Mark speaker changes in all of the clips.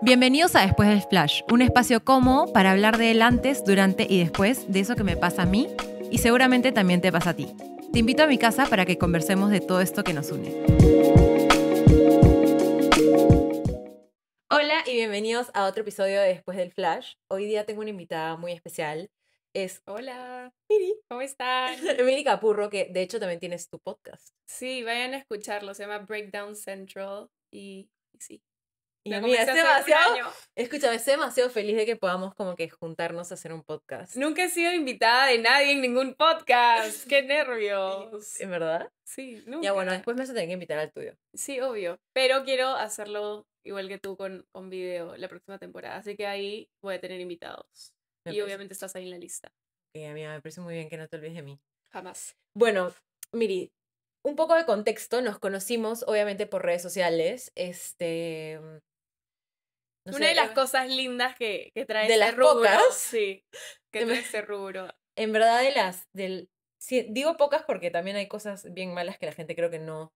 Speaker 1: Bienvenidos a Después del Flash, un espacio cómodo para hablar de antes, durante y después de eso que me pasa a mí y seguramente también te pasa a ti. Te invito a mi casa para que conversemos de todo esto que nos une. Hola y bienvenidos a otro episodio de Después del Flash. Hoy día tengo una invitada muy especial. Es Hola,
Speaker 2: Miri, ¿cómo estás?
Speaker 1: Miri Capurro, que de hecho también tienes tu podcast.
Speaker 2: Sí, vayan a escucharlo, se llama Breakdown Central y sí,
Speaker 1: y a es demasiado. Escúchame, estoy demasiado feliz de que podamos como que juntarnos a hacer un podcast.
Speaker 2: Nunca he sido invitada de nadie en ningún podcast. ¡Qué nervios! ¿En verdad? Sí, nunca. Ya bueno, después me vas a tener que invitar al tuyo. Sí, obvio. Pero quiero hacerlo igual que tú con, un video la próxima temporada. Así que ahí voy a tener invitados. y obviamente estás ahí en la lista.
Speaker 1: Y mí me parece muy bien que no te olvides de mí. Jamás. Bueno, Miri, un poco de contexto. Nos conocimos obviamente por redes sociales. Este
Speaker 2: una de las em, cosas lindas que, que trae de las Pocas, sí, que trae ese rubro.
Speaker 1: En verdad, de las. Del, digo pocas porque también hay cosas bien malas que la gente creo que no.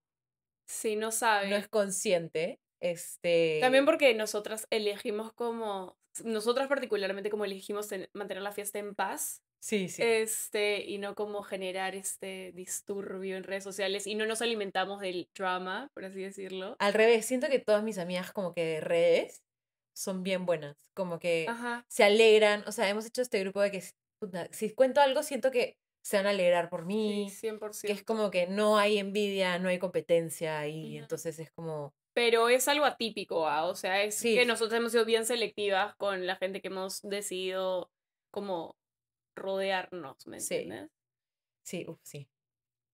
Speaker 1: Sí, no sabe. No es consciente. Este... También
Speaker 2: porque nosotras elegimos como. Nosotras, particularmente, como elegimos mantener la fiesta en paz. Sí, sí. Este, y no como generar este disturbio en redes sociales y no nos alimentamos del drama, por así decirlo. Al
Speaker 1: revés, siento que todas mis amigas como que de redes son bien buenas, como que se alegran, o sea, hemos hecho este grupo de que si cuento algo siento que se van a alegrar por mí, sí, 100%. que es como que no hay envidia, no hay competencia y entonces es como...
Speaker 2: Pero es algo atípico, ¿ah? o sea, es que nosotros hemos sido bien selectivas con la gente que hemos decidido como rodearnos, ¿me entiendes?
Speaker 1: Sí, sí, sí.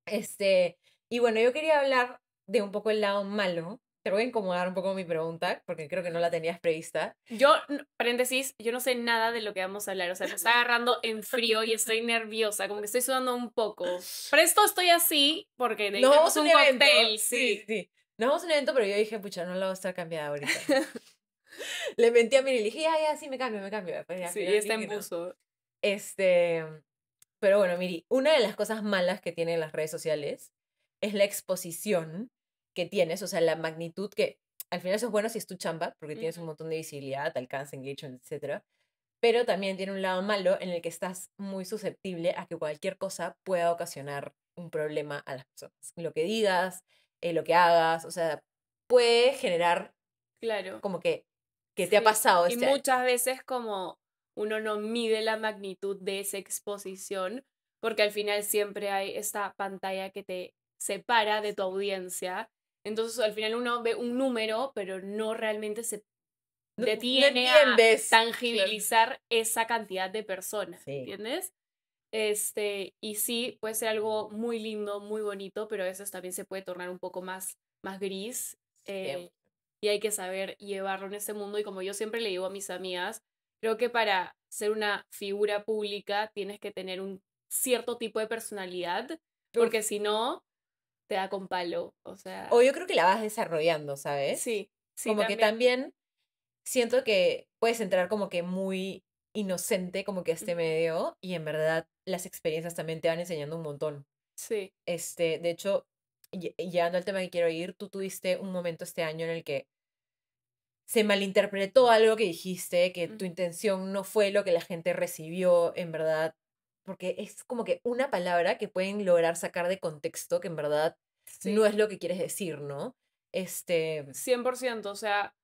Speaker 1: Este, y bueno, yo quería hablar de un poco el lado malo te voy a incomodar un poco mi pregunta, porque creo que no la tenías prevista.
Speaker 2: Yo, paréntesis, yo no sé nada de lo que vamos a hablar. O sea, me está agarrando en frío y estoy nerviosa, como que estoy sudando un poco. Pero esto estoy así porque Nos vamos un,
Speaker 1: un Sí, sí, Nos a un evento, pero yo dije, pucha, no la voy a estar cambiada ahorita. Le mentí a Miri, le dije, ya, ya, sí, me cambio, me cambio. sí, está en buzo. Este, pero bueno, Miri, una de las cosas malas que tienen las redes sociales es la exposición que tienes, o sea, la magnitud que al final eso es bueno si es tu chamba, porque tienes un montón de visibilidad, alcance, engagement, etc. Pero también tiene un lado malo en el que estás muy susceptible a que cualquier cosa pueda ocasionar un problema a las personas. Lo que digas, eh, lo que hagas, o sea, puede generar claro. como que, que te ha pasado. y este
Speaker 2: muchas veces como uno no mide la magnitud de esa exposición, porque al final siempre hay esta pantalla que te separa de tu audiencia entonces al final uno ve un número, pero no realmente se detiene a tangibilizar esa cantidad de personas, ¿entiendes? Este, y sí, puede ser algo muy lindo, muy bonito, pero a veces también se puede tornar un poco más, más gris. Eh, y hay que saber llevarlo en ese mundo. Y como yo siempre le digo a mis amigas, creo que para ser una figura pública tienes que tener un cierto tipo de personalidad, porque si no, te da con palo, o sea... O
Speaker 1: yo creo que la vas desarrollando, ¿sabes? Sí, sí. Como que también siento que puedes entrar como que muy inocente como que a este medio y en verdad las experiencias también te van enseñando un montón. Sí. Este, de hecho, llegando al tema que quiero ir, tú tuviste un momento este año en el que se malinterpretó algo que dijiste, que tu intención no fue lo que la gente recibió, en verdad porque es como que una palabra que pueden lograr sacar de contexto que en verdad no es lo que quieres decir, ¿no? Este...
Speaker 2: 100%, o sea,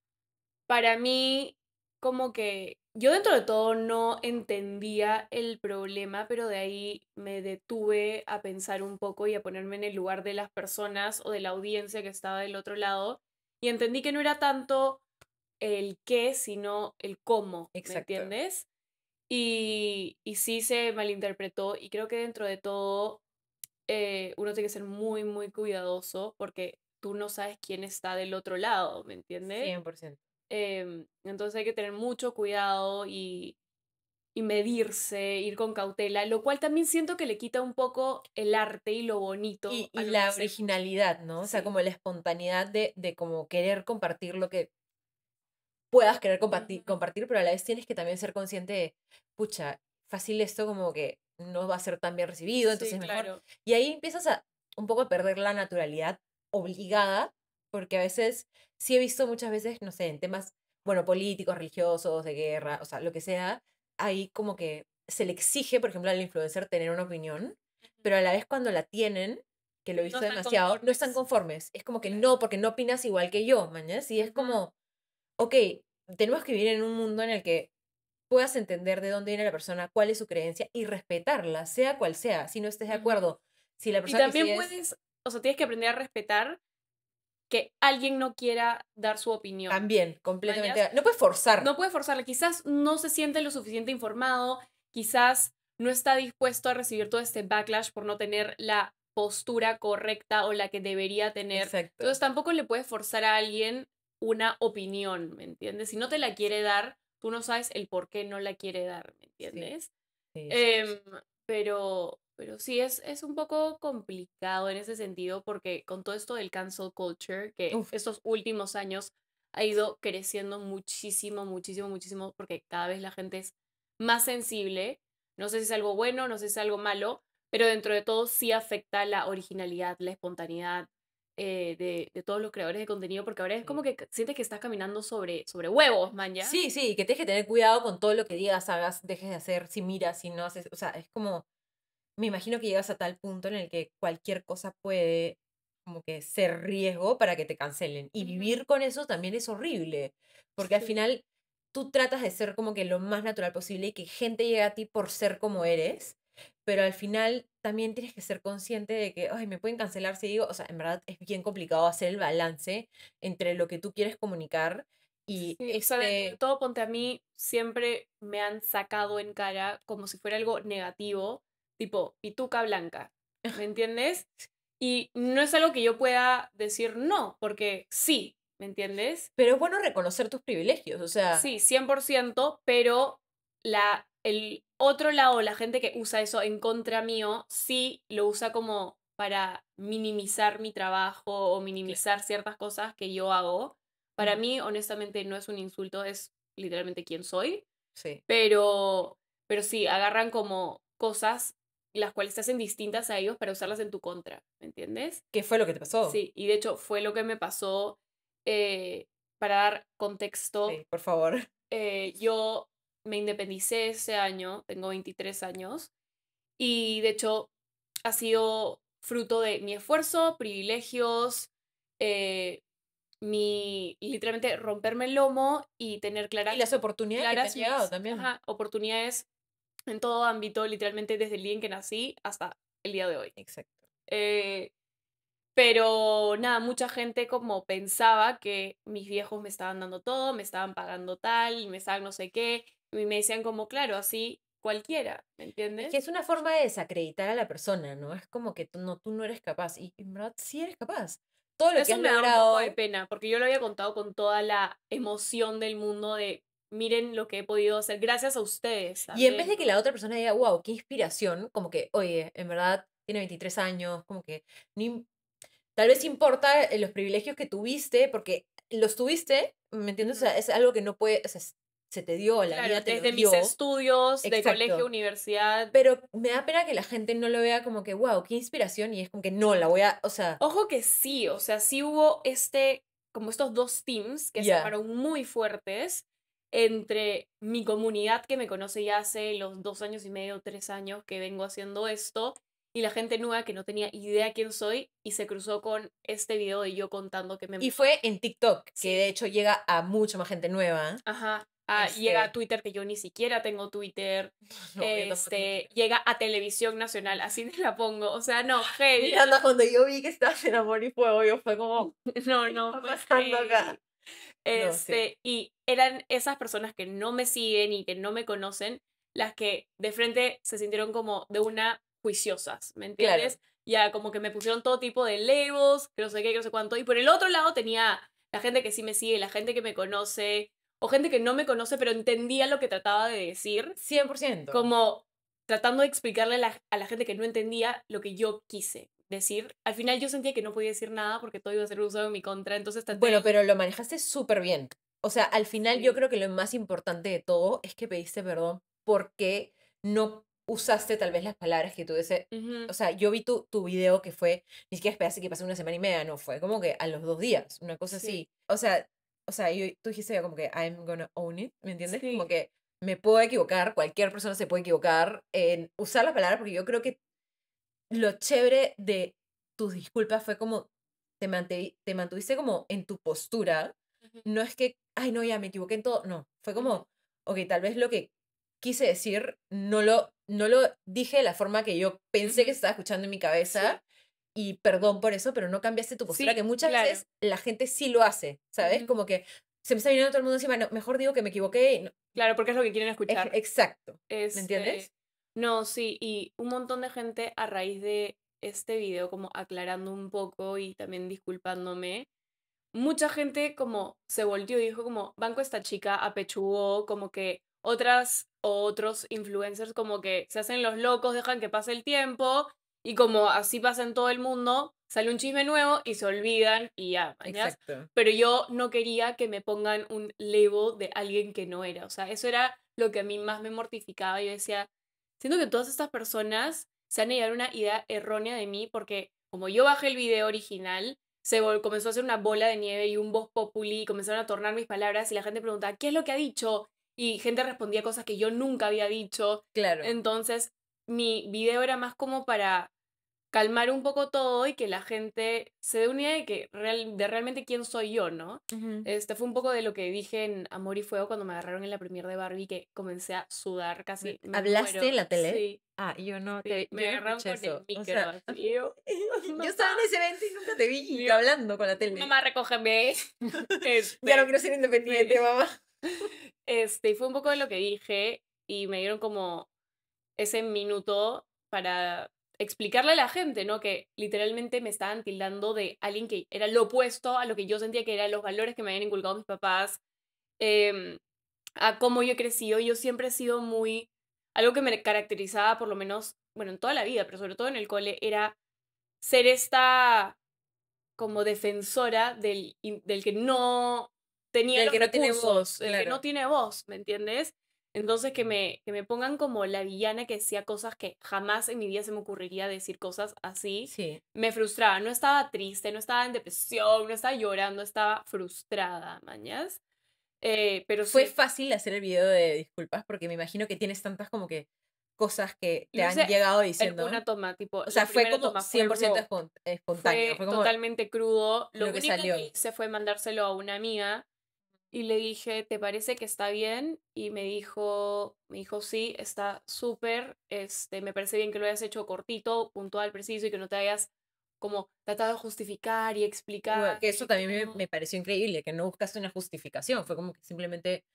Speaker 2: para mí como que yo dentro de todo no entendía el problema, pero de ahí me detuve a pensar un poco y a ponerme en el lugar de las personas o de la audiencia que estaba del otro lado y entendí que no era tanto el qué, sino el cómo, ¿me entiendes? Y, y sí se malinterpretó y creo que dentro de todo eh, uno tiene que ser muy, muy cuidadoso porque tú no sabes quién está del otro lado, ¿me entiendes? 100%. Em, entonces hay que tener mucho cuidado y, y medirse, ir con cautela, lo cual también siento que le quita un poco el arte y lo bonito. Y, la
Speaker 1: originalidad, ¿no? O sea, como la espontaneidad de, de como querer compartir lo que puedas querer compartir, compartir, pero a la vez tienes que también ser consciente de, pucha, fácil esto como que no va a ser tan bien recibido, entonces sí, mejor. Y ahí empiezas a un poco a perder la naturalidad obligada, porque a veces sí he visto muchas veces, no sé, en temas, bueno, políticos, religiosos, de guerra, o sea, lo que sea, ahí como que se le exige, por ejemplo, al influencer tener una opinión, pero a la vez cuando la tienen, que lo he visto demasiado, no están conformes. Es como que no, porque no opinas igual que yo, mañana. Y es como, ok, tenemos que vivir en un mundo en el que puedas entender de dónde viene la persona, cuál es su creencia y respetarla, sea cual sea, si no estés de acuerdo. Si la persona y también puedes,
Speaker 2: o sea, tienes que aprender a respetar que alguien no quiera dar su opinión. También, completamente. No puedes forzar. No puedes forzarla. Quizás no se siente lo suficiente informado, quizás no está dispuesto a recibir todo este backlash por no tener la postura correcta o la que debería tener. Exacto. Entonces tampoco le puedes forzar a alguien una opinión, ¿me entiendes? Si no te la quiere dar, tú no sabes el por qué no la quiere dar, ¿me entiendes? Em, pero, pero sí, es, es un poco complicado en ese sentido porque con todo esto del cancel culture, que estos últimos años ha ido creciendo muchísimo, muchísimo, muchísimo, porque cada vez la gente es más sensible. No sé si es algo bueno, no sé si es algo malo, pero dentro de todo sí afecta la originalidad, la espontaneidad, eh, de, todos los creadores de contenido, porque ahora es como que sientes que estás caminando sobre, sobre huevos, man, ¿ya? Sí, sí,
Speaker 1: que tienes que tener cuidado con todo lo que digas, hagas, dejes de hacer, si miras, si no haces, o sea, es como, me imagino que llegas a tal punto en el que cualquier cosa puede como que ser riesgo para que te cancelen. Y vivir con eso también es horrible, porque al final tú tratas de ser como que lo más natural posible y que gente llegue a ti por ser como eres pero al final también tienes que ser consciente de que, ay, me pueden cancelar si digo, o sea, en verdad es bien complicado hacer el balance entre lo que tú quieres comunicar y
Speaker 2: este todo ponte a mí siempre me han sacado en cara como si fuera algo negativo, tipo pituca blanca, ¿me entiendes? Y no es algo que yo pueda decir no, porque sí, ¿me entiendes?
Speaker 1: Pero es bueno reconocer tus privilegios, o sea... Sí,
Speaker 2: 100%, pero la el otro lado, la gente que usa eso en contra mío, sí lo usa como para minimizar mi trabajo o minimizar ciertas cosas que yo hago. Para mí, honestamente, no es un insulto, es literalmente quién soy. Sí. Pero, pero sí, agarran como cosas las cuales te hacen distintas a ellos para usarlas en tu contra, ¿me entiendes?
Speaker 1: ¿Qué fue lo que te pasó? Sí,
Speaker 2: y de hecho fue lo que me pasó eh, para dar contexto. Sí,
Speaker 1: por favor.
Speaker 2: Eh, yo me independicé ese año, tengo 23 años, y de hecho ha sido fruto de mi esfuerzo, privilegios, eh, mi literalmente romperme el lomo y tener claras y las oportunidades también oportunidades en todo ámbito literalmente desde el día en que nací hasta el día de hoy exacto eh, pero nada mucha gente como pensaba que mis viejos me estaban dando todo me estaban pagando tal me estaban no sé qué y me decían como, claro, así cualquiera, ¿me entiendes? que
Speaker 1: es una forma de desacreditar a la persona, ¿no? Es como que tú no, tú no eres capaz. Y en verdad sí eres capaz.
Speaker 2: Todo lo Eso que me logrado... de pena, porque yo lo había contado con toda la emoción del mundo de miren lo que he podido hacer gracias a ustedes. Y en vez de que la otra
Speaker 1: persona diga, wow, qué inspiración, como que, oye, en verdad tiene 23 años, como que ni... tal vez importa eh, los privilegios que tuviste, porque los tuviste, ¿me entiendes? O sea, es algo que no puede, se te dio, la vida te desde lo dio. mis estudios de colegio,
Speaker 2: universidad.
Speaker 1: Pero me da pena que la gente no lo vea como que, wow, qué inspiración, y es como que no, la voy a, o sea... Ojo que
Speaker 2: sí, o sea, sí hubo este, como estos dos teams que se fueron muy fuertes entre mi comunidad que me conoce ya hace los dos años y medio, tres años que vengo haciendo esto, y la gente nueva que no tenía idea quién soy y se cruzó con este video de yo contando que me... Y
Speaker 1: fue en TikTok, que de hecho llega a mucha más gente nueva.
Speaker 2: Ajá. Ah, llega a este Twitter, que yo ni siquiera tengo Twitter. este, llega a Televisión Nacional, así te la pongo. O sea, no, heavy. Miranda, cuando yo vi
Speaker 1: que estabas en Amor y Fuego, yo fue como. no, no, ¿Qué pasando acá. Este,
Speaker 2: Y eran esas personas que no me siguen y que no me conocen las que de frente se sintieron como de una juiciosas, ¿me entiendes? Ya como que me pusieron todo tipo de labels, que no sé qué, que no sé cuánto. Y por el otro lado tenía la gente que sí me sigue, la gente que me conoce, o gente que no me conoce, pero entendía lo que trataba de decir. 100%. Como tratando de explicarle a la, gente que no entendía lo que yo quise decir. Al final yo sentía que no podía decir nada porque todo iba a ser usado en mi contra, entonces Bueno, pero
Speaker 1: lo manejaste súper bien. O sea, al final yo creo que lo más importante de todo es que pediste perdón porque no usaste tal vez las palabras que tú Uh O sea, yo vi tu, tu video que fue, ni siquiera esperaste que pasara una semana y media, no, fue como que a los dos días, una cosa así. O sea, o sea, tú dijiste yo como que I'm gonna own it, ¿me entiendes? Como que me puedo equivocar, cualquier persona se puede equivocar en usar la palabra, porque yo creo que lo chévere de tus disculpas fue como te, te mantuviste como en tu postura. No es que, ay, no, ya me equivoqué en todo. No, fue como, ok, tal vez lo que quise decir no lo, no lo dije de la forma que yo pensé que estaba escuchando en mi cabeza y perdón por eso, pero no cambiaste tu postura, que muchas veces la gente sí lo hace, ¿sabes? Como que se me está viniendo todo el mundo encima, mejor digo que me equivoqué. Claro, porque es lo que quieren escuchar. exacto.
Speaker 2: ¿Me entiendes? Este, no, sí, y un montón de gente a raíz de este video, como aclarando un poco y también disculpándome, mucha gente como se volteó y dijo como, banco esta chica, apechugó, como que otras o otros influencers como que se hacen los locos, dejan que pase el tiempo y como así pasa en todo el mundo, sale un chisme nuevo y se olvidan y ya. Exacto. Pero yo no quería que me pongan un label de alguien que no era. O sea, eso era lo que a mí más me mortificaba. Yo decía, siento que todas estas personas se han llegado una idea errónea de mí porque como yo bajé el video original, se comenzó a hacer una bola de nieve y un voz populi, y comenzaron a tornar mis palabras y la gente preguntaba, ¿qué es lo que ha dicho? Y gente respondía cosas que yo nunca había dicho. Claro. Entonces, mi video era más como para calmar un poco todo y que la gente se dé una idea de, que real, de realmente quién soy yo, ¿no? Este fue un poco de lo que dije en Amor y Fuego cuando me agarraron en la premier de Barbie que comencé a sudar casi. ¿Hablaste en la tele? Sí. Ah, yo no. me agarraron con yo, estaba en ese evento y nunca te vi hablando con la tele. Mamá, recógeme. ya no este, quiero ser independiente, mamá. Este, fue un poco de lo que dije y me dieron como ese minuto para explicarle a la gente, ¿no? Que literalmente me estaban tildando de alguien que era lo opuesto a lo que yo sentía que eran los valores que me habían inculcado mis papás, em, a cómo yo he crecido. Yo siempre he sido muy, algo que me caracterizaba por lo menos, bueno, en toda la vida, pero sobre todo en el cole, era ser esta como defensora del, del que no tenía voz, el que no tiene voz, ¿me entiendes? Entonces que me, que me pongan como la villana que decía cosas que jamás en mi vida se me ocurriría decir cosas así, sí. me frustraba. No estaba triste, no estaba en depresión, no estaba llorando, estaba frustrada, mañas. Eh, pero Fue
Speaker 1: fácil hacer el video de disculpas porque me imagino que tienes tantas como que cosas que te han llegado diciendo. Una toma,
Speaker 2: tipo. O sea, fue como 100%
Speaker 1: espontáneo. Fue, totalmente
Speaker 2: crudo. Lo, único que, salió. que hice fue mandárselo a una amiga y le dije, ¿te parece que está bien? Y me dijo, me dijo, sí, está súper, este, me parece bien que lo hayas hecho cortito, puntual, preciso y que no te hayas como tratado de justificar y explicar.
Speaker 1: que eso también me, pareció increíble, que no buscaste una justificación, fue como que simplemente...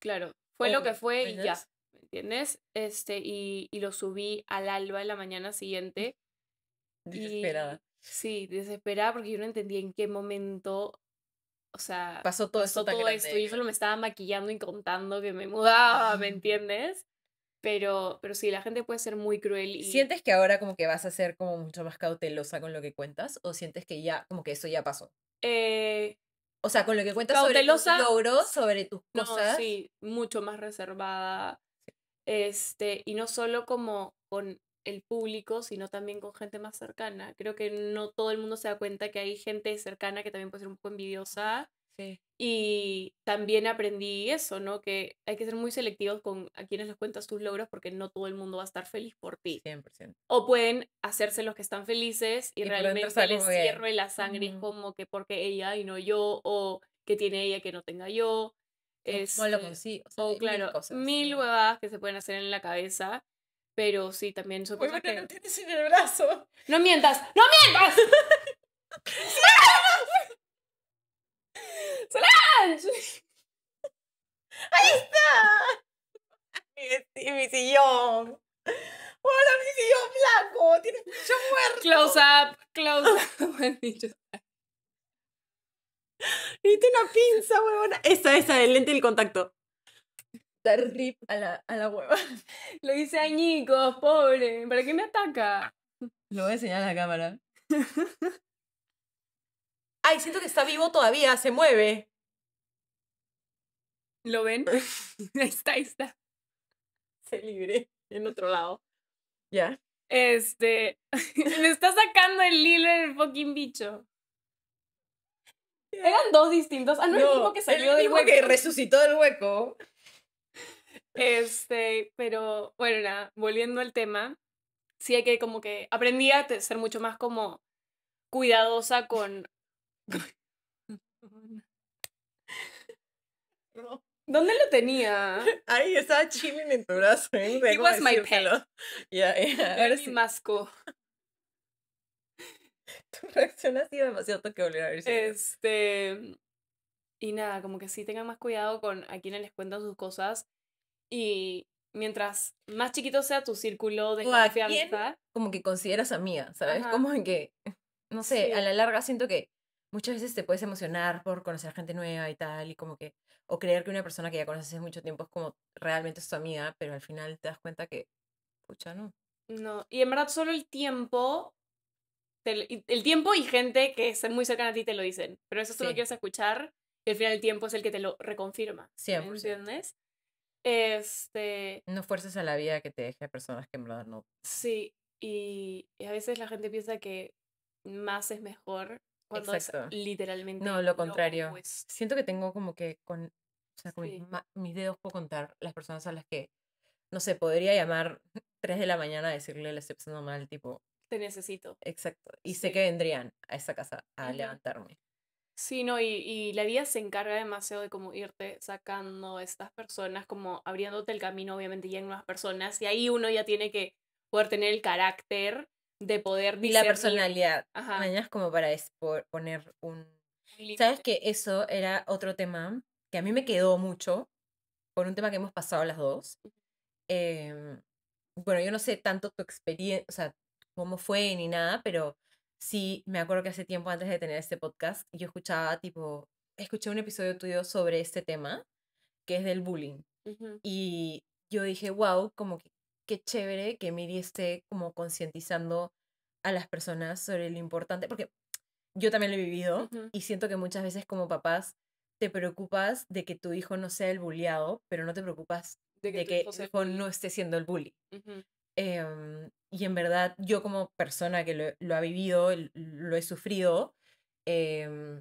Speaker 2: Claro, fue lo que fue y ya, ¿me entiendes? Este, y, lo subí al alba en la mañana mm, siguiente. Desesperada. sí, desesperada porque yo no entendía en qué momento o sea, pasó todo, esto, todo esto. Y yo solo me estaba maquillando y contando que me mudaba, ¿me entiendes? Pero, pero sí, la gente puede ser muy cruel. Y... ¿Sientes
Speaker 1: que ahora como que vas a ser como mucho más cautelosa con lo que cuentas? ¿O sientes que ya, como que eso ya pasó? Eh, o sea, con lo que cuentas sobre los logros, sobre tus
Speaker 2: cosas. No, sí, mucho más reservada. Este, y no solo como con el público, sino también con gente más cercana. Creo que no todo el mundo se da cuenta que hay gente cercana que también puede ser un poco envidiosa. Sí. Y también aprendí eso, ¿no? Que hay que ser muy selectivos con a quienes les cuentas tus logros porque no todo el mundo va a estar feliz por
Speaker 1: ti. 100%.
Speaker 2: O pueden hacerse los que están felices y, realmente realmente les cierre la sangre como que porque ella y no yo, o que tiene ella que no tenga yo. Es, no lo este, consigo. O, claro, mil, mil huevadas que se pueden hacer en la cabeza pero sí, también son cosas que... no
Speaker 1: tienes en el brazo.
Speaker 2: ¡No mientas! ¡No mientas!
Speaker 1: ¡Solange!
Speaker 2: ¡Ahí está! Y mi sillón. ¡Hola, mi sillón blanco! Tiene mucho muerto! Close up, close up. tiene una pinza, huevona.
Speaker 1: Esa, esa, el lente del contacto
Speaker 2: rip a la, hueva. Lo hice añicos, pobre. ¿Para qué me ataca?
Speaker 1: Lo voy a enseñar a la cámara. Ay, siento que está vivo todavía, se mueve. ¿Lo
Speaker 2: ven? ahí está, ahí está. Se libre en otro lado. Ya. Este. me está sacando el hilo el fucking bicho. Eran
Speaker 1: dos distintos. Ah, no, el mismo que salió el que resucitó del
Speaker 2: hueco. Este, pero bueno, nada, volviendo al tema, sí hay que como que aprendí a ser mucho más como cuidadosa con... ¿Dónde lo tenía? Ahí estaba chilling en tu brazo. ¿eh? It was my pet. ya yeah. sí. masco. Tu reacción ha sido demasiado que volver a ver. Este... Y nada, como que sí tengan más cuidado con a quienes les cuentan sus cosas y mientras más chiquito sea tu círculo de confianza.
Speaker 1: Como que consideras amiga, ¿sabes? Como Como que, no sé, a la larga siento que muchas veces te puedes emocionar por conocer gente nueva y tal, y como que, o creer que una persona que ya conoces hace mucho tiempo es como realmente es tu amiga, pero al final te das cuenta que, pucha, no.
Speaker 2: No, y en verdad solo el tiempo, el tiempo y gente que es muy cercana a ti te lo dicen, pero eso solo quieres escuchar y al final el tiempo es el que te lo reconfirma. sí ¿Me este.
Speaker 1: No fuerces a la vida que te deje a personas que en verdad no.
Speaker 2: Sí, y, a veces la gente piensa que más es mejor cuando es literalmente. No, lo contrario.
Speaker 1: Siento que tengo como que con. mis, dedos puedo contar las personas a las que. No sé, podría llamar 3 de la mañana a decirle, la excepción pasando mal, tipo.
Speaker 2: Te necesito.
Speaker 1: Exacto. Y sé que vendrían a esa casa a levantarme.
Speaker 2: Sí, no, y, y, la vida se encarga demasiado de como irte sacando estas personas, como abriéndote el camino, obviamente, ya en nuevas personas. Y ahí uno ya tiene que poder tener el carácter de poder. Y la personalidad.
Speaker 1: Ajá. es como para poner un. Sabes que eso era otro tema que a mí me quedó mucho por un tema que hemos pasado las dos. Em, bueno, yo no sé tanto tu experiencia, o sea, cómo fue ni nada, pero sí, me acuerdo que hace tiempo antes de tener este podcast, yo escuchaba tipo, escuché un episodio tuyo sobre este tema, que es del bullying. Y yo dije, wow, como que qué chévere que Miri esté como concientizando a las personas sobre lo importante, porque yo también lo he vivido y siento que muchas veces como papás te preocupas de que tu hijo no sea el bulleado, pero no te preocupas de que, tu hijo, no esté siendo el bully. Em, y en verdad, yo como persona que lo, ha vivido, lo he sufrido, em,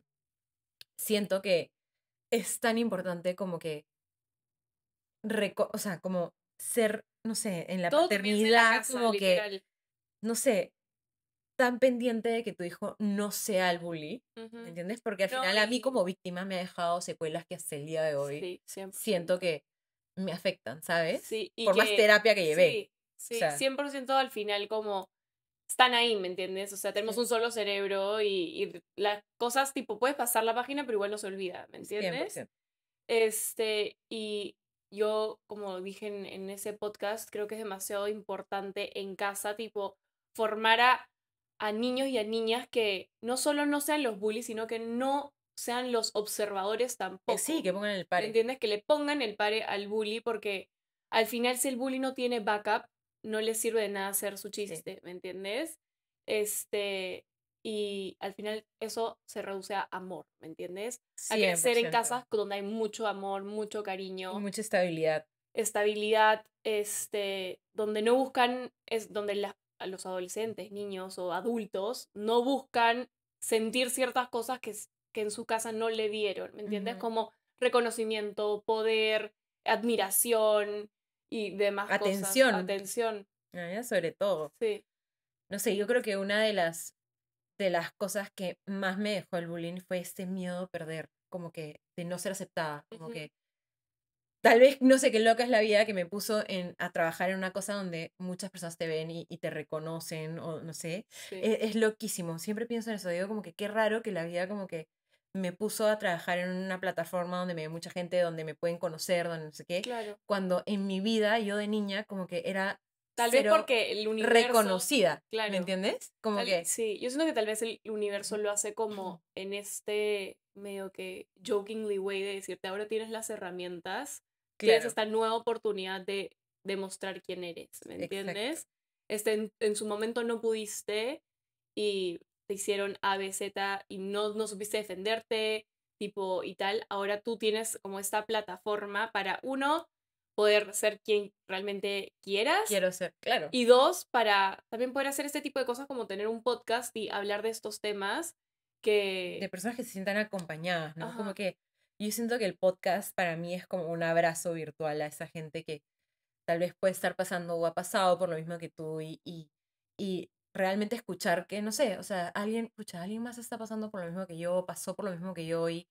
Speaker 1: siento que es tan importante como que, o sea, como ser, no sé, en la paternidad, como que, no sé, tan pendiente de que tu hijo no sea el bully, ¿entiendes? Porque al final a mí como víctima me ha dejado secuelas que hasta el día de hoy siento que me afectan, ¿sabes? Por más terapia que llevé.
Speaker 2: Sí, 100% al final como están ahí, ¿me entiendes? O sea, tenemos un solo cerebro y, las cosas, tipo, puedes pasar la página, pero igual no se olvida, ¿me entiendes? Este, y yo, como dije en, ese podcast, creo que es demasiado importante en casa, tipo, formar a, a niños y a niñas que no solo no sean los bullies, sino que no sean los observadores tampoco. sí, que pongan el pare. ¿Entiendes? Que le pongan el pare al bully porque al final si el bully no tiene backup, no les sirve de nada hacer su chiste, ¿me entiendes? Este, y al final eso se reduce a amor, ¿me entiendes? Hay que ser en casas donde hay mucho amor, mucho cariño.
Speaker 1: mucha estabilidad.
Speaker 2: Estabilidad, este, donde no buscan, es donde los adolescentes, niños o adultos no buscan sentir ciertas cosas que, que en su casa no le dieron, ¿me entiendes? Como reconocimiento, poder, admiración, y demás atención. cosas. Atención.
Speaker 1: Atención. Sobre todo.
Speaker 2: Sí. No sé, yo creo que una de las, de las cosas que más me
Speaker 1: dejó el bullying fue este miedo a perder, como que de no ser aceptada, como que tal vez no sé qué loca es la vida que me puso en, a trabajar en una cosa donde muchas personas te ven y, te reconocen o no sé. Es, es, loquísimo. Siempre pienso en eso. Digo como que qué raro que la vida como que me puso a trabajar en una plataforma donde me ve mucha gente, donde me pueden conocer, donde no sé qué. Claro. Cuando en mi vida, yo de niña, como que era Tal vez porque el universo. Reconocida. Claro. ¿Me entiendes? Como que.
Speaker 2: Sí, yo siento que tal vez el universo lo hace como en este medio que jokingly way de decirte, ahora tienes las herramientas, tienes esta nueva oportunidad de demostrar quién eres, ¿me entiendes? Este, en, su momento no pudiste y te hicieron A, B, y no, no supiste defenderte, tipo y tal, ahora tú tienes como esta plataforma para uno, poder ser quien realmente quieras. Quiero
Speaker 1: ser, claro. Y
Speaker 2: dos, para también poder hacer este tipo de cosas como tener un podcast y hablar de estos temas que...
Speaker 1: De personas que se sientan acompañadas, ¿no? Como que yo siento que el podcast para mí es como un abrazo virtual a esa gente que tal vez puede estar pasando o ha pasado por lo mismo que tú y, y realmente escuchar que, no sé, o sea, alguien, escucha, alguien más está pasando por lo mismo que yo, pasó por lo mismo que yo y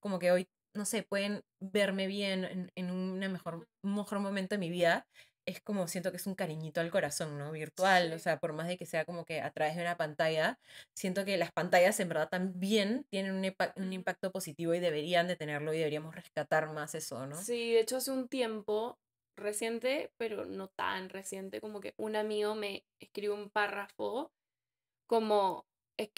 Speaker 1: como que hoy, no sé, pueden verme bien en, un mejor, mejor momento de mi vida. Es como siento que es un cariñito al corazón, ¿no? Virtual, o sea, por más de que sea como que a través de una pantalla, siento que las pantallas en verdad también tienen un, un impacto positivo y deberían de tenerlo y deberíamos rescatar más eso, ¿no? Sí,
Speaker 2: de hecho hace un tiempo reciente, pero no tan reciente, como que un amigo me escribió un párrafo como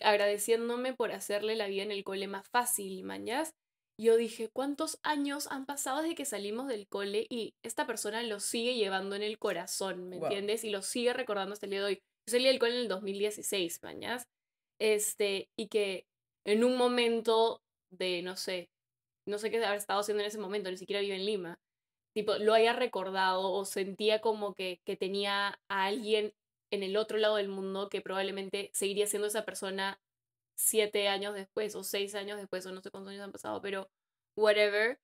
Speaker 2: agradeciéndome por hacerle la vida en el cole más fácil, mañas. Yo dije, ¿cuántos años han pasado desde que salimos del cole y esta persona lo sigue llevando en el corazón, ¿me entiendes? Y lo sigue recordando hasta el día de hoy. Yo salí del cole en el 2016, mañas. Este, y que en un momento de, no sé, no sé qué haber estado haciendo en ese momento, ni siquiera vive en Lima tipo, lo haya recordado o sentía como que, que tenía a alguien en el otro lado del mundo que probablemente seguiría siendo esa persona siete años después o seis años después o no sé cuántos años han pasado, pero whatever,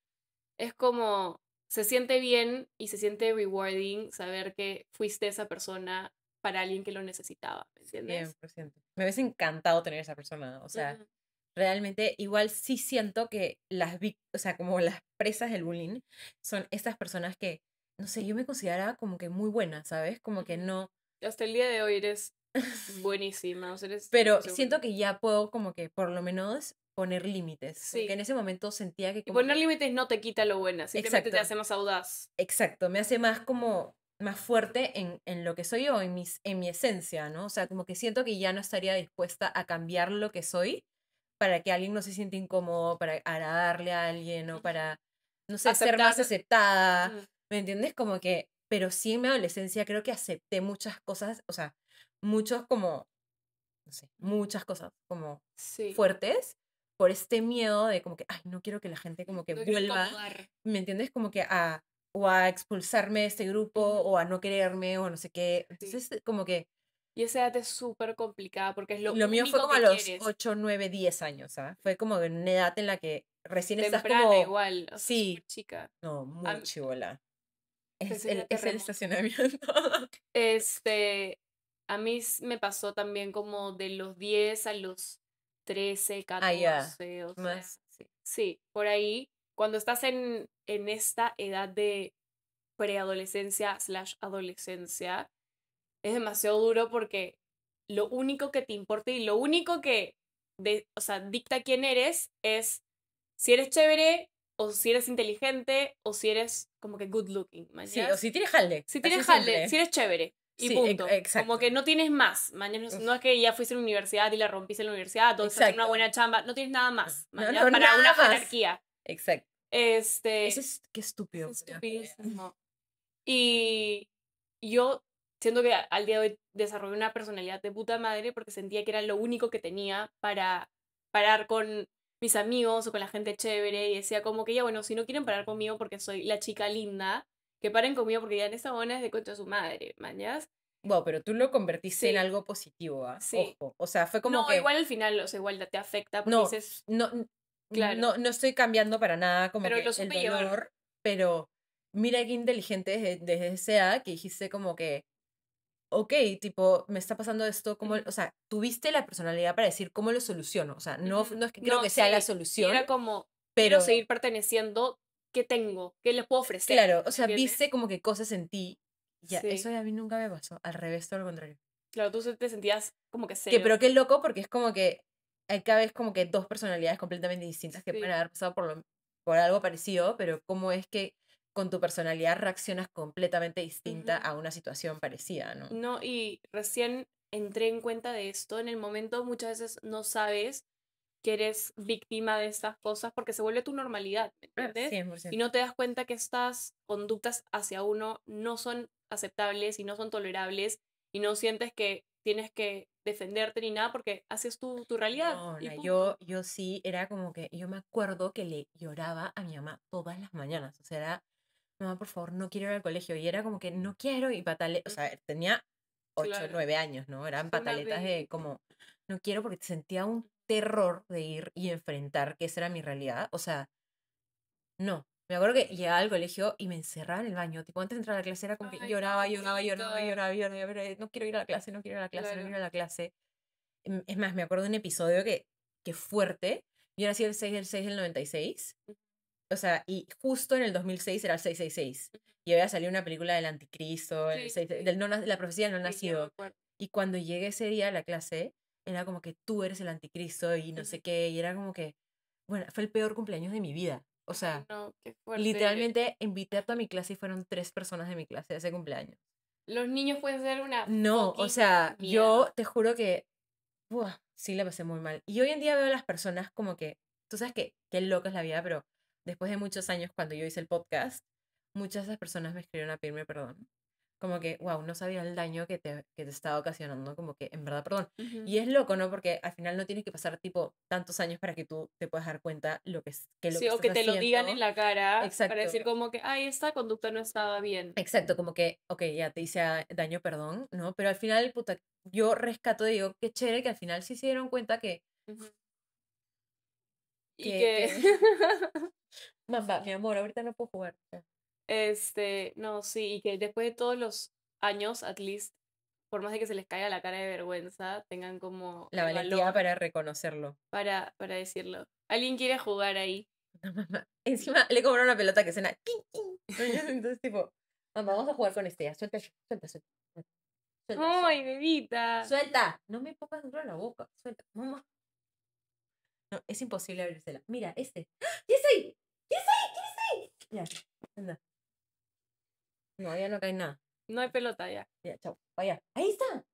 Speaker 2: es como se siente bien y se siente rewarding saber que fuiste esa persona para alguien que lo necesitaba, ¿me entiendes?
Speaker 1: Me hubiese encantado tener esa persona, o sea, realmente igual sí siento que las, o sea, como las presas del bullying son estas personas que, no sé, yo me consideraba como que muy buena, ¿sabes? Como que no...
Speaker 2: Hasta el día de hoy eres buenísima, Pero siento
Speaker 1: que ya puedo como que por lo menos poner límites. Porque en ese momento sentía que... poner
Speaker 2: límites no te quita lo buena, simplemente Exacto. te hace
Speaker 1: más audaz. Exacto, me hace más como más fuerte en, lo que soy o en, mis, en mi esencia, ¿no? O sea, como que siento que ya no estaría dispuesta a cambiar lo que soy para que alguien no se siente incómodo, para agradarle a alguien o para, no sé, ser más aceptada. ¿Me entiendes? Como que, pero sí en mi adolescencia creo que acepté muchas cosas, o sea, muchos como, no sé, muchas cosas como fuertes por este miedo de como que, ay, no quiero que la gente como que vuelva, ¿me entiendes? Como que a, o a expulsarme de este grupo, o a no quererme, o no sé qué. Entonces, como que
Speaker 2: y esa edad es súper complicada porque es lo que Lo mío fue como a los
Speaker 1: 8, 9, 10 años, ¿sabes? ¿ah? Fue como en una edad en la que recién Temprana, estás como... igual. sí. Chica. No, muy chivola.
Speaker 2: Es el, es el estacionamiento. este, a mí me pasó también como de los 10 a los 13, 14, ah, o sea, Más, sí. por ahí, cuando estás en, en esta edad de preadolescencia slash adolescencia, es demasiado duro porque lo único que te importa y lo único que de, o sea, dicta quién eres es si eres chévere o si eres inteligente o si eres como que good looking. Sí, o si tienes jalde. Si tienes halde, si eres chévere. Y punto. Como que no tienes más. Mañana no es que ya fuiste a la universidad y la rompiste en la universidad, entonces exacto una buena chamba. No tienes nada más. para una jerarquía. Exacto. Este. Eso es, qué estúpido. Y yo siento que al día de hoy desarrollé una personalidad de puta madre porque sentía que era lo único que tenía para parar con mis amigos o con la gente chévere y decía como que ya bueno, si no quieren parar conmigo porque soy la chica linda, que paren conmigo porque ya en esa onda es de coche a su madre, mañas.
Speaker 1: bueno pero tú lo convertiste en algo positivo, ¿ah? Sí. Ojo. O sea, fue como. No, igual
Speaker 2: al final, o sea, igual te afecta. No, dices...
Speaker 1: no, no, no estoy cambiando para nada como que el dolor, pero mira qué inteligente desde, desde ese a que dijiste como que ok, tipo, me está pasando esto, como, o sea, tuviste la personalidad para decir cómo lo soluciono, o sea, no, no es
Speaker 2: que creo que sea la solución. Era como, pero seguir perteneciendo, ¿qué tengo? ¿Qué les puedo ofrecer? Claro,
Speaker 1: o sea, viste como que cosas en ti, ya, eso a mí nunca me pasó, al revés, todo lo contrario.
Speaker 2: Claro, tú te sentías como que sé Que, pero qué
Speaker 1: loco, porque es como que hay cada vez como que dos personalidades completamente distintas que pueden haber pasado por, por algo parecido, pero cómo es que con tu personalidad reaccionas completamente distinta a una situación parecida, ¿no?
Speaker 2: No, y recién entré en cuenta de esto. En el momento muchas veces no sabes que eres víctima de estas cosas porque se vuelve tu normalidad, 100%. Ah, y no te das cuenta que estas conductas hacia uno no son aceptables y no son tolerables y no sientes que tienes que defenderte ni nada porque haces tu, tu realidad.
Speaker 1: yo, yo sí, era como que yo me acuerdo que le lloraba a mi mamá todas las mañanas, o sea, era mamá, por favor, no quiero ir al colegio. Y era como que no quiero y patale, o sea, tenía 8, nueve 9 años, ¿no? Eran pataletas de como, no quiero porque sentía un terror de ir y enfrentar que esa era mi realidad. O sea, no. Me acuerdo que llegaba al colegio y me encerraba en el baño. Tipo, antes de entrar a la clase era como que lloraba, lloraba, lloraba, lloraba, lloraba, lloraba, No quiero ir a la clase, no quiero ir a la clase, no quiero ir a la clase. Em, es más, me acuerdo de un episodio que, que fuerte. Yo nací el 6 del 6 del 96 o sea, y justo en el 2006 era el 666. Y había salido una película del anticristo, no, la profecía del no nacido. Y cuando llegué ese día a la clase, era como que tú eres el anticristo y no sé qué. Y era como que, bueno, fue el peor cumpleaños de mi vida. O sea,
Speaker 2: literalmente
Speaker 1: invité a toda mi clase y fueron tres personas de mi clase de ese cumpleaños.
Speaker 2: Los niños pueden ser una... No, o
Speaker 1: sea, yo te juro que... Buah, sí, la pasé muy mal. Y hoy en día veo a las personas como que... Tú sabes que qué loca es la vida, pero después de muchos años cuando yo hice el podcast, muchas de esas personas me escribieron a pedirme perdón. Como que, wow, no sabía el daño que te, que te estaba ocasionando, como que, en verdad, perdón. Y es loco, ¿no? Porque al final no tienes que pasar, tipo, tantos años para que tú te puedas dar cuenta lo que es. Que sí, o que te lo digan en
Speaker 2: la cara. Exacto. Para decir como que, ay, esta conducta no estaba bien.
Speaker 1: Exacto, como que, ok, ya te hice daño, perdón, ¿no? Pero al final, puta, yo rescato, digo, qué chévere que al final sí se dieron cuenta que y que... Mamá, mi amor, ahorita no puedo jugar.
Speaker 2: Este, no, sí, y que después de todos los años, at least, por más de que se les caiga la cara de vergüenza, tengan como... La
Speaker 1: valentía para reconocerlo.
Speaker 2: Para, para decirlo. Alguien quiere jugar ahí. No,
Speaker 1: mamá. Encima le cobró una pelota que suena... Entonces, tipo, mamá, vamos a jugar con este Suelta, suelta, suelta. suelta ¡Ay, bebita! ¡Suelta! No me pongas dentro de la boca. Suelta, mamá. No, es imposible la Mira, este. ¿Quién soy
Speaker 2: ¿Qué es
Speaker 1: Ya, anda. No, ya no cae nada.
Speaker 2: No hay pelota ya.
Speaker 1: Ya, chao. Vaya. Ahí está.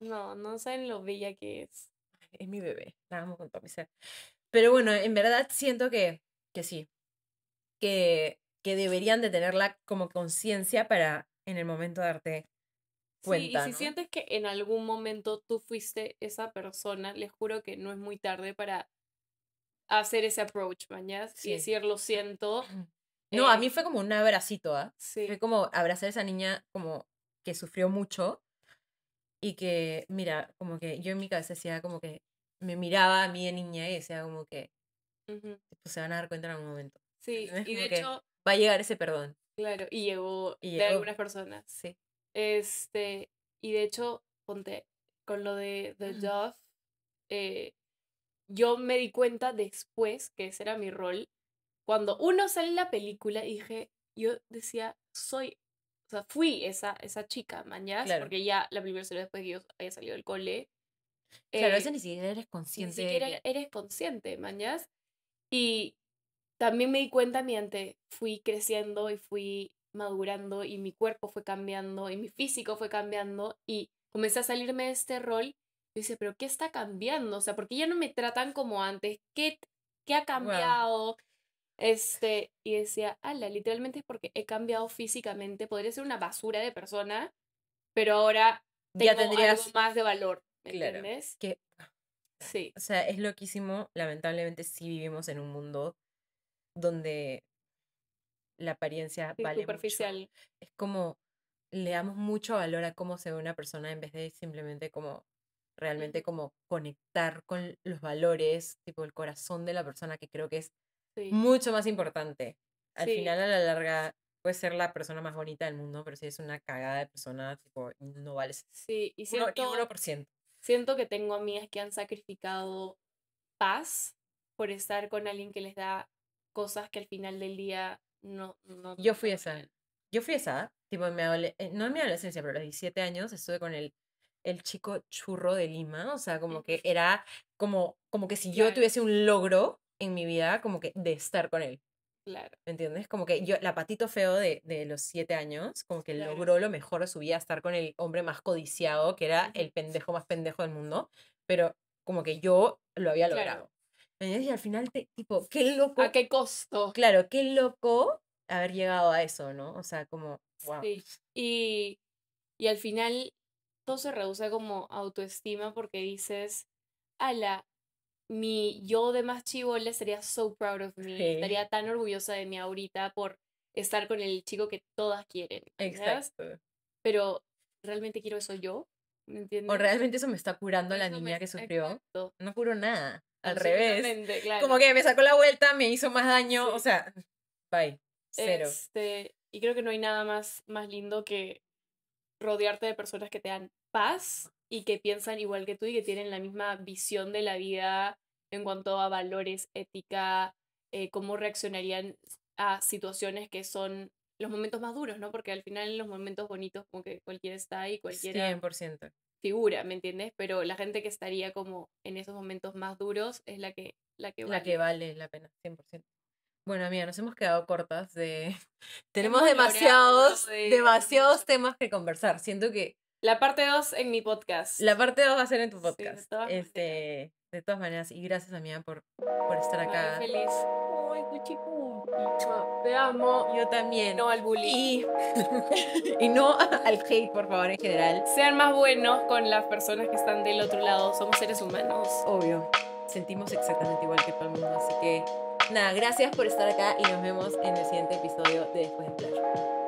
Speaker 1: No, no saben lo bella que es. Es mi bebé. La amo con todo mi ser. Pero bueno, en verdad siento que, sí. Que, que deberían de tenerla como conciencia para en el momento de darte Sí, y si
Speaker 2: sientes que en algún momento tú fuiste esa persona, les juro que no es muy tarde para hacer ese approach, mañas, y decir lo siento.
Speaker 1: No, a eh mí fue como un abracito, ¿ah? Fue como abrazar a esa niña como que sufrió mucho y que, mira, como que yo en mi cabeza decía como que me miraba a mí de niña y decía como que se van a dar cuenta en algún momento.
Speaker 2: Sí, y de hecho...
Speaker 1: Va a llegar ese perdón.
Speaker 2: Claro, y llegó, y llegó de algunas personas. Sí. Este, y de hecho, ponte con lo de The eh, Dove, yo me di cuenta después que ese era mi rol. Cuando uno sale en la película, dije, yo decía, soy, o sea, fui esa, esa chica, Mañas, porque ya la primera salió después que yo haya salido del cole. Claro, eh, eso ni siquiera eres consciente. Ni siquiera eres consciente, mañas. Y también me di cuenta mientras fui creciendo y fui madurando y mi cuerpo fue cambiando y mi físico fue cambiando y comencé a salirme de este rol. Y dice, pero ¿qué está cambiando? O sea, ¿por qué ya no me tratan como antes? ¿Qué, qué ha cambiado? Este, y decía, ala, literalmente es porque he cambiado físicamente, podría ser una basura de persona, pero ahora
Speaker 1: ya tendrías...
Speaker 2: más de valor, ¿me claro, entiendes? Ah, sí.
Speaker 1: O sea, es loquísimo, lamentablemente si vivimos en un mundo donde la apariencia superficial. Es como le damos mucho valor a cómo se ve una persona en vez de simplemente como realmente como conectar con los valores, tipo el corazón de la persona que creo que es mucho más importante. Al final a la larga puede ser la persona más bonita del mundo, pero si es una cagada de persona, tipo no vale
Speaker 2: Sí, y siento, uno, siento que tengo amigas que han sacrificado paz por estar con alguien que les da cosas que al final del día no, no. Yo
Speaker 1: fui esa. Yo fui esa. Tipo, eh, no en mi adolescencia, pero a los 17 años estuve con el, el chico churro de Lima. O sea, como que era como, como que si yo tuviese un logro en mi vida, como que de estar con él. Claro. ¿Me entiendes? Como que yo, la patito feo de, de los siete años, como que logró lo mejor de su vida, estar con el hombre más codiciado, que era el pendejo más pendejo del mundo, pero como que yo lo había logrado. Y al final, te, tipo, qué loco. ¿A qué costo? Claro, qué loco haber llegado a eso, ¿no? O sea, como, wow.
Speaker 2: Y, y al final todo se reduce como autoestima porque dices, ala, mi yo de más chivole sería so proud of me. Estaría tan orgullosa de mí ahorita por estar con el chico que todas quieren. Exacto. Pero, ¿realmente quiero eso yo? ¿Me O realmente
Speaker 1: eso me está curando la niña que sufrió. No curo nada al revés. Como que me sacó la vuelta, me hizo más daño, o sea, bye, cero.
Speaker 2: Este, y creo que no hay nada más, más lindo que rodearte de personas que te dan paz y que piensan igual que tú y que tienen la misma visión de la vida en cuanto a valores, ética, eh, cómo reaccionarían a situaciones que son los momentos más duros, ¿no? Porque al final en los momentos bonitos como que cualquiera está ahí, cualquiera 100% figura, ¿me entiendes? Pero la gente que estaría como en esos momentos más duros es la que, la que vale. La que vale la pena,
Speaker 1: 100%. Bueno, amiga, nos hemos quedado cortas de... Tenemos demasiados, demasiados temas que conversar. Siento que
Speaker 2: la parte 2 en mi podcast. La parte 2 va a ser en tu podcast. de, todas este,
Speaker 1: de, todas maneras, y gracias a por, por estar acá. feliz.
Speaker 2: Te amo. Yo también. No al bullying.
Speaker 1: Y, no al hate, por favor, en
Speaker 2: general. Sean más buenos con las personas que están del otro lado. Somos seres humanos.
Speaker 1: Obvio. Sentimos exactamente igual que todo Así que,
Speaker 2: nada, gracias por estar acá y nos vemos en
Speaker 1: el siguiente episodio de Después de